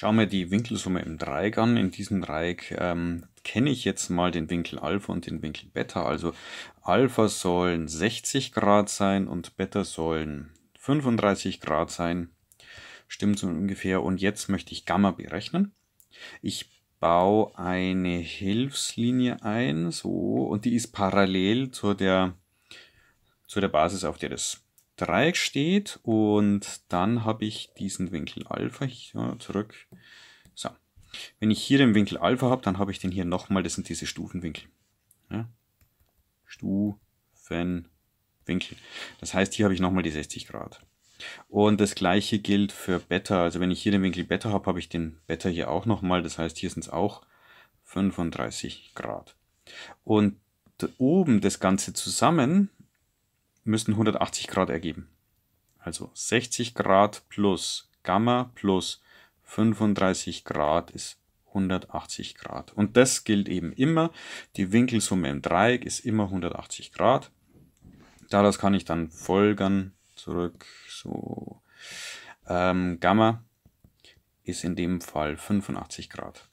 schaue mir die Winkelsumme im Dreieck an. In diesem Dreieck ähm, kenne ich jetzt mal den Winkel Alpha und den Winkel Beta. Also Alpha sollen 60 Grad sein und Beta sollen 35 Grad sein. Stimmt so ungefähr. Und jetzt möchte ich Gamma berechnen. Ich baue eine Hilfslinie ein, so, und die ist parallel zu der, zu der Basis, auf der das Dreieck steht und dann habe ich diesen Winkel Alpha hier zurück. So. Wenn ich hier den Winkel Alpha habe, dann habe ich den hier nochmal, das sind diese Stufenwinkel. Ja? Stufenwinkel. Das heißt, hier habe ich nochmal die 60 Grad. Und das gleiche gilt für Beta. Also wenn ich hier den Winkel Beta habe, habe ich den Beta hier auch nochmal. Das heißt, hier sind es auch 35 Grad. Und oben das Ganze zusammen müssen 180 Grad ergeben. Also 60 Grad plus Gamma plus 35 Grad ist 180 Grad. Und das gilt eben immer. Die Winkelsumme im Dreieck ist immer 180 Grad. Daraus kann ich dann folgern, zurück, so, ähm, Gamma ist in dem Fall 85 Grad.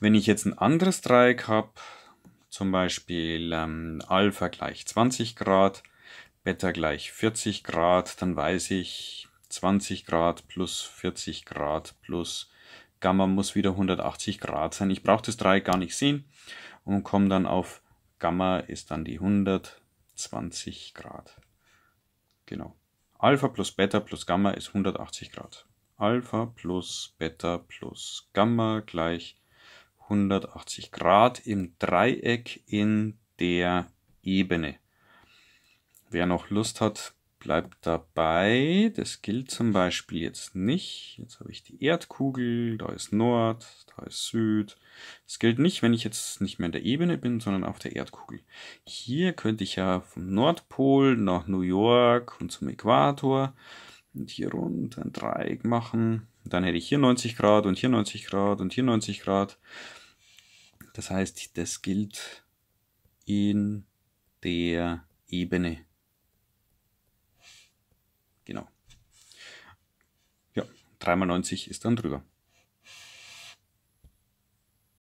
Wenn ich jetzt ein anderes Dreieck habe, zum Beispiel ähm, Alpha gleich 20 Grad, Beta gleich 40 Grad, dann weiß ich 20 Grad plus 40 Grad plus Gamma muss wieder 180 Grad sein. Ich brauche das Dreieck gar nicht sehen und komme dann auf Gamma ist dann die 120 Grad. Genau. Alpha plus Beta plus Gamma ist 180 Grad. Alpha plus Beta plus Gamma gleich 180 Grad im Dreieck in der Ebene. Wer noch Lust hat, bleibt dabei. Das gilt zum Beispiel jetzt nicht. Jetzt habe ich die Erdkugel, da ist Nord, da ist Süd. Das gilt nicht, wenn ich jetzt nicht mehr in der Ebene bin, sondern auf der Erdkugel. Hier könnte ich ja vom Nordpol nach New York und zum Äquator und hier rund ein Dreieck machen. dann hätte ich hier 90 Grad und hier 90 Grad und hier 90 Grad. Das heißt, das gilt in der Ebene. Genau. Ja, 3 x 90 ist dann drüber.